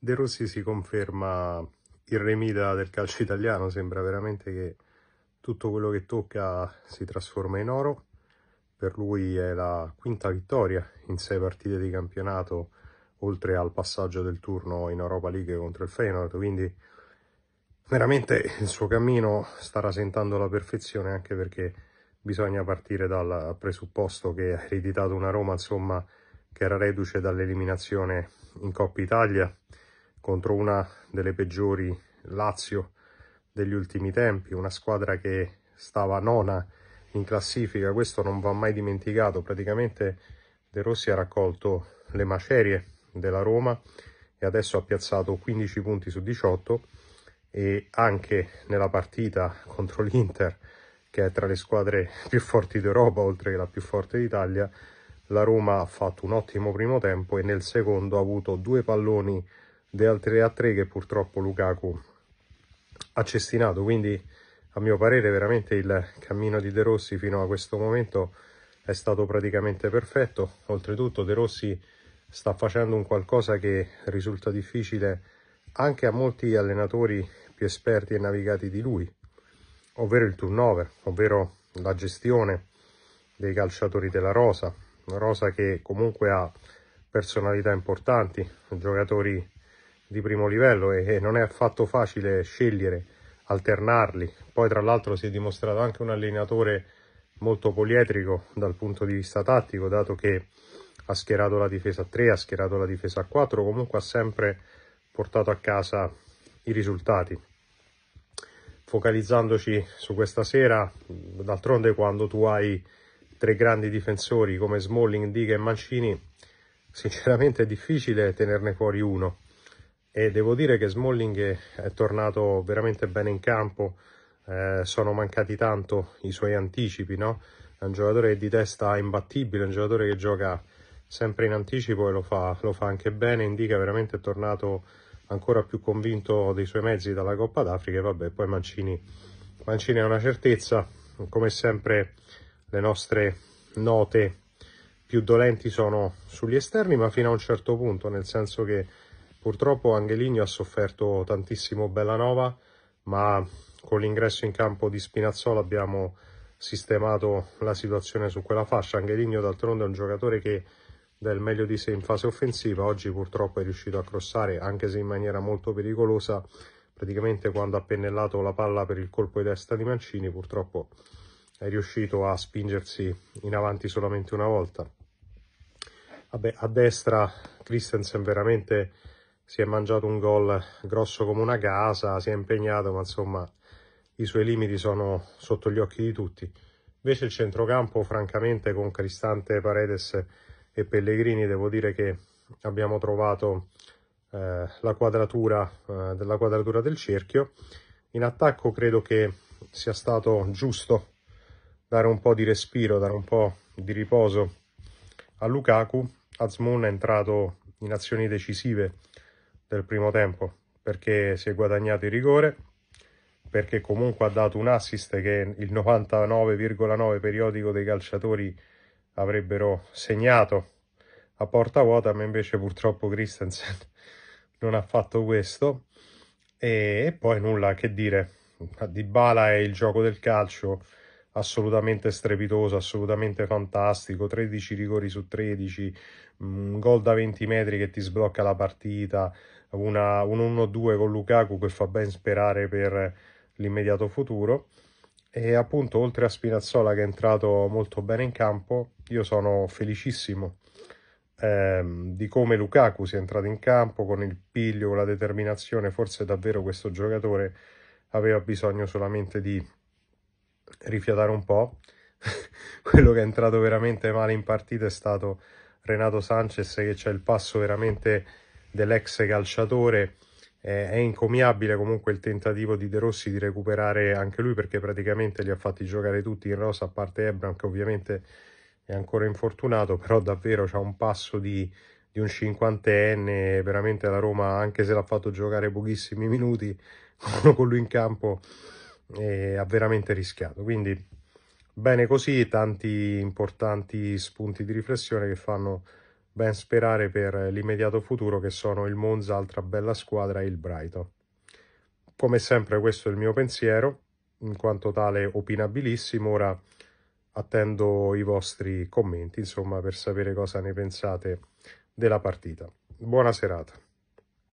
De Rossi si conferma il remida del calcio italiano, sembra veramente che tutto quello che tocca si trasforma in oro. Per lui è la quinta vittoria in sei partite di campionato, oltre al passaggio del turno in Europa League contro il Feyenoord, quindi veramente il suo cammino sta rasentando la perfezione, anche perché bisogna partire dal presupposto che ha ereditato una Roma, insomma, che era reduce dall'eliminazione in Coppa Italia, contro una delle peggiori Lazio degli ultimi tempi, una squadra che stava nona in classifica, questo non va mai dimenticato, praticamente De Rossi ha raccolto le macerie della Roma e adesso ha piazzato 15 punti su 18 e anche nella partita contro l'Inter, che è tra le squadre più forti d'Europa, oltre che la più forte d'Italia, la Roma ha fatto un ottimo primo tempo e nel secondo ha avuto due palloni di altre a tre che purtroppo Lukaku ha cestinato, quindi a mio parere veramente il cammino di De Rossi fino a questo momento è stato praticamente perfetto, oltretutto De Rossi sta facendo un qualcosa che risulta difficile anche a molti allenatori più esperti e navigati di lui, ovvero il turnover, ovvero la gestione dei calciatori della Rosa, una Rosa che comunque ha personalità importanti, giocatori di primo livello e non è affatto facile scegliere, alternarli. Poi tra l'altro si è dimostrato anche un allenatore molto polietrico dal punto di vista tattico, dato che ha schierato la difesa a 3, ha schierato la difesa a 4, comunque ha sempre portato a casa i risultati. Focalizzandoci su questa sera, d'altronde quando tu hai tre grandi difensori come Smalling, Diga e Mancini, sinceramente è difficile tenerne fuori uno e devo dire che Smalling è tornato veramente bene in campo, eh, sono mancati tanto i suoi anticipi, no? È un giocatore di testa imbattibile, un giocatore che gioca sempre in anticipo e lo fa, lo fa anche bene, indica veramente è tornato ancora più convinto dei suoi mezzi dalla Coppa d'Africa e vabbè, poi Mancini, Mancini è una certezza, come sempre le nostre note più dolenti sono sugli esterni, ma fino a un certo punto, nel senso che Purtroppo Angeligno ha sofferto tantissimo Bellanova, ma con l'ingresso in campo di Spinazzola abbiamo sistemato la situazione su quella fascia. Angeligno d'altronde è un giocatore che del meglio di sé in fase offensiva, oggi purtroppo è riuscito a crossare, anche se in maniera molto pericolosa, praticamente quando ha pennellato la palla per il colpo di testa di Mancini, purtroppo è riuscito a spingersi in avanti solamente una volta. Vabbè, a destra Christensen veramente si è mangiato un gol grosso come una casa, si è impegnato, ma insomma i suoi limiti sono sotto gli occhi di tutti. Invece il centrocampo, francamente, con Cristante, Paredes e Pellegrini, devo dire che abbiamo trovato eh, la, quadratura, eh, la quadratura del cerchio. In attacco credo che sia stato giusto dare un po' di respiro, dare un po' di riposo a Lukaku. Azmoun è entrato in azioni decisive del primo tempo perché si è guadagnato il rigore, perché comunque ha dato un assist che il 99,9 periodico dei calciatori avrebbero segnato a porta vuota, ma invece purtroppo Christensen non ha fatto questo. E, poi nulla che dire, Di Bala è il gioco del calcio, assolutamente strepitoso, assolutamente fantastico, 13 rigori su 13, un mm, gol da 20 metri che ti sblocca la partita, una, un 1-2 con Lukaku che fa ben sperare per l'immediato futuro. E appunto, oltre a Spinazzola che è entrato molto bene in campo, io sono felicissimo ehm, di come Lukaku sia entrato in campo con il piglio, con la determinazione. Forse davvero questo giocatore aveva bisogno solamente di rifiatare un po'. Quello che è entrato veramente male in partita è stato Renato Sanchez che c'è il passo veramente dell'ex calciatore. Eh, è incomiabile comunque il tentativo di De Rossi di recuperare anche lui perché praticamente li ha fatti giocare tutti in rosa a parte Ebram che ovviamente è ancora infortunato, però davvero c'è un passo di, di un cinquantenne, veramente la Roma anche se l'ha fatto giocare pochissimi minuti con lui in campo e ha veramente rischiato. Quindi bene così, tanti importanti spunti di riflessione che fanno ben sperare per l'immediato futuro che sono il Monza, altra bella squadra e il Brighton. Come sempre questo è il mio pensiero, in quanto tale opinabilissimo, ora attendo i vostri commenti, insomma, per sapere cosa ne pensate della partita. Buona serata.